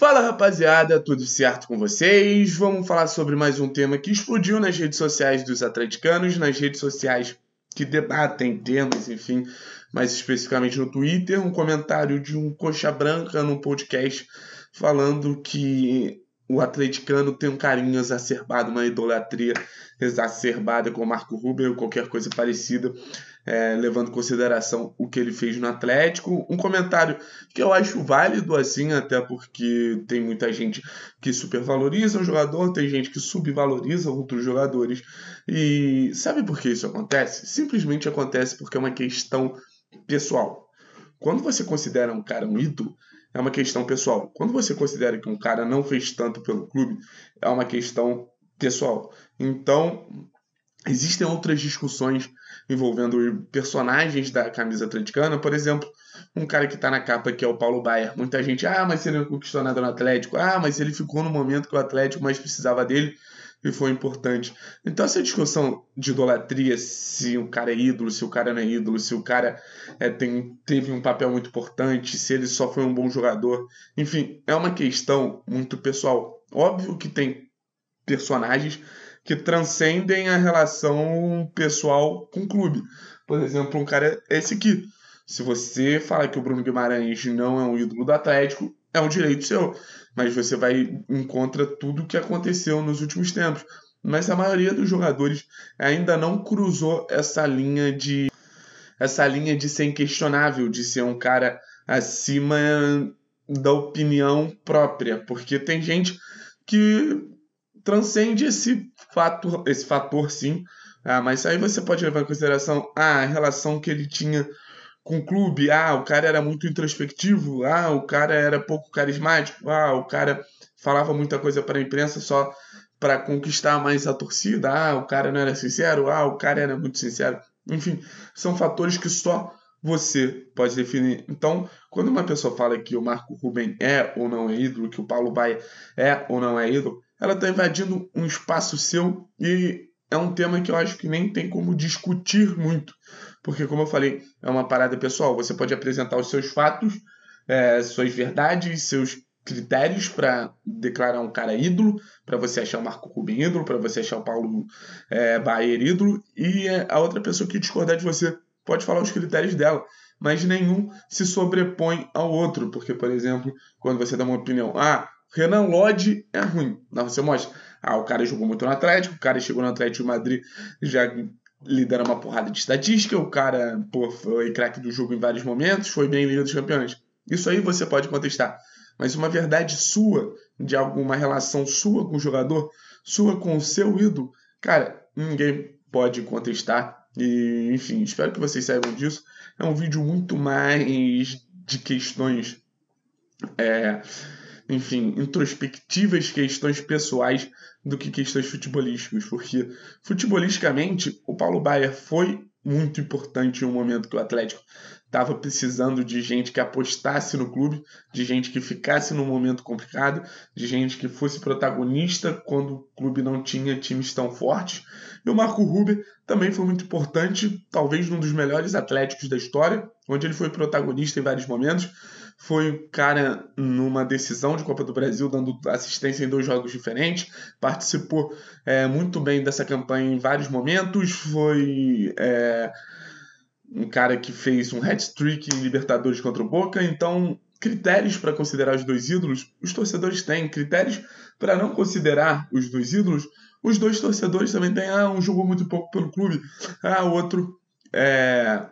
Fala rapaziada, tudo certo com vocês? Vamos falar sobre mais um tema que explodiu nas redes sociais dos atleticanos, nas redes sociais que debatem temas, enfim, mais especificamente no Twitter, um comentário de um coxa branca num podcast falando que o atleticano tem um carinho exacerbado, uma idolatria exacerbada com o Marco Rubio ou qualquer coisa parecida é, levando em consideração o que ele fez no Atlético. Um comentário que eu acho válido, assim, até porque tem muita gente que supervaloriza o jogador, tem gente que subvaloriza outros jogadores. E sabe por que isso acontece? Simplesmente acontece porque é uma questão pessoal. Quando você considera um cara um ídolo, é uma questão pessoal. Quando você considera que um cara não fez tanto pelo clube, é uma questão pessoal. Então, existem outras discussões envolvendo personagens da camisa atleticana. Por exemplo, um cara que está na capa que é o Paulo Baier. Muita gente, ah, mas ele é questionado no Atlético. Ah, mas ele ficou no momento que o Atlético mais precisava dele e foi importante. Então essa discussão de idolatria, se o cara é ídolo, se o cara não é ídolo, se o cara é, tem, teve um papel muito importante, se ele só foi um bom jogador, enfim, é uma questão muito pessoal. Óbvio que tem personagens que transcendem a relação pessoal com o clube. Por exemplo, um cara é esse aqui. Se você falar que o Bruno Guimarães não é um ídolo do Atlético, é um direito seu. Mas você vai encontra tudo o que aconteceu nos últimos tempos. Mas a maioria dos jogadores ainda não cruzou essa linha de essa linha de ser inquestionável, de ser um cara acima da opinião própria, porque tem gente que transcende esse fator, esse fator sim. Ah, mas aí você pode levar em consideração ah, a relação que ele tinha com o clube. Ah, o cara era muito introspectivo. Ah, o cara era pouco carismático. Ah, o cara falava muita coisa para a imprensa só para conquistar mais a torcida. Ah, o cara não era sincero. Ah, o cara era muito sincero. Enfim, são fatores que só você pode definir. Então, quando uma pessoa fala que o Marco Ruben é ou não é ídolo, que o Paulo Baia é ou não é ídolo, ela está invadindo um espaço seu e é um tema que eu acho que nem tem como discutir muito, porque, como eu falei, é uma parada pessoal. Você pode apresentar os seus fatos, é, suas verdades, seus critérios para declarar um cara ídolo, para você achar o Marco Rubem ídolo, para você achar o Paulo é, Baier ídolo, e a outra pessoa que discordar de você pode falar os critérios dela, mas nenhum se sobrepõe ao outro, porque, por exemplo, quando você dá uma opinião, ah, Renan Lodge é ruim. Não, você mostra. Ah, o cara jogou muito no Atlético, o cara chegou no Atlético de Madrid já lidera uma porrada de estatística, o cara pô, foi craque do jogo em vários momentos, foi bem em Liga dos Campeões. Isso aí você pode contestar. Mas uma verdade sua, de alguma relação sua com o jogador, sua com o seu ídolo, cara, ninguém pode contestar. E, enfim, espero que vocês saibam disso. É um vídeo muito mais de questões. É, enfim, introspectivas questões pessoais do que questões futebolísticas, porque futebolisticamente o Paulo Baier foi muito importante em um momento que o Atlético estava precisando de gente que apostasse no clube, de gente que ficasse num momento complicado, de gente que fosse protagonista quando o clube não tinha times tão fortes. E o Marco Ruber também foi muito importante, talvez um dos melhores atléticos da história, onde ele foi protagonista em vários momentos foi o cara numa decisão de Copa do Brasil, dando assistência em dois jogos diferentes, participou é, muito bem dessa campanha em vários momentos, foi é, um cara que fez um hat-trick em Libertadores contra o Boca, então critérios para considerar os dois ídolos, os torcedores têm, critérios para não considerar os dois ídolos, os dois torcedores também têm, ah, um jogou muito pouco pelo clube, ah, outro é,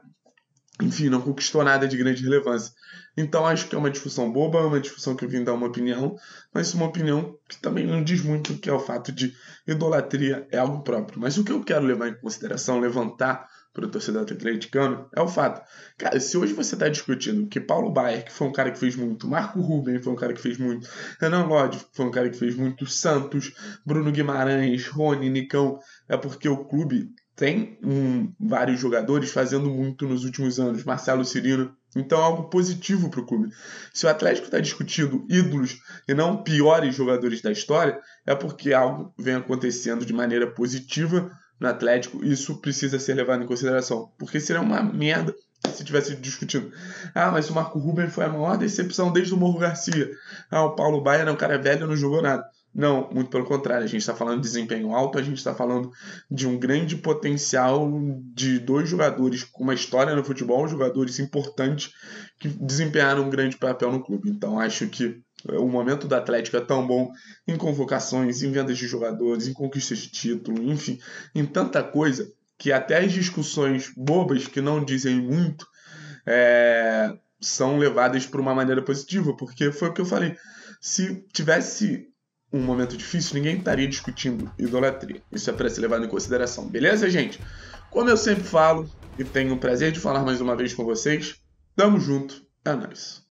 enfim, não conquistou nada de grande relevância. Então acho que é uma discussão boba, é uma discussão que eu vim dar uma opinião, mas uma opinião que também não diz muito que é o fato de idolatria é algo próprio. Mas o que eu quero levar em consideração, levantar para o torcedor atleticano, é o fato. Cara, se hoje você está discutindo que Paulo Baier, que foi um cara que fez muito, Marco Ruben foi um cara que fez muito, Renan Lodge foi um cara que fez muito, Santos, Bruno Guimarães, Rony, Nicão, é porque o clube tem um, vários jogadores fazendo muito nos últimos anos, Marcelo Cirino. Então é algo positivo para o clube. Se o Atlético está discutindo ídolos e não piores jogadores da história, é porque algo vem acontecendo de maneira positiva no Atlético. E isso precisa ser levado em consideração, porque seria uma merda se tivesse discutindo. Ah, mas o Marco Ruben foi a maior decepção desde o Morro Garcia. Ah, o Paulo Baia é um cara velho, não jogou nada. Não, muito pelo contrário, a gente está falando de desempenho alto, a gente está falando de um grande potencial de dois jogadores com uma história no futebol, jogadores importantes que desempenharam um grande papel no clube. Então acho que o momento do Atlético é tão bom em convocações, em vendas de jogadores, em conquistas de título, enfim, em tanta coisa que até as discussões bobas que não dizem muito é, são levadas por uma maneira positiva, porque foi o que eu falei. Se tivesse um momento difícil, ninguém estaria discutindo idolatria. Isso é para ser levado em consideração, beleza, gente? Como eu sempre falo, e tenho o prazer de falar mais uma vez com vocês, tamo junto, é nóis.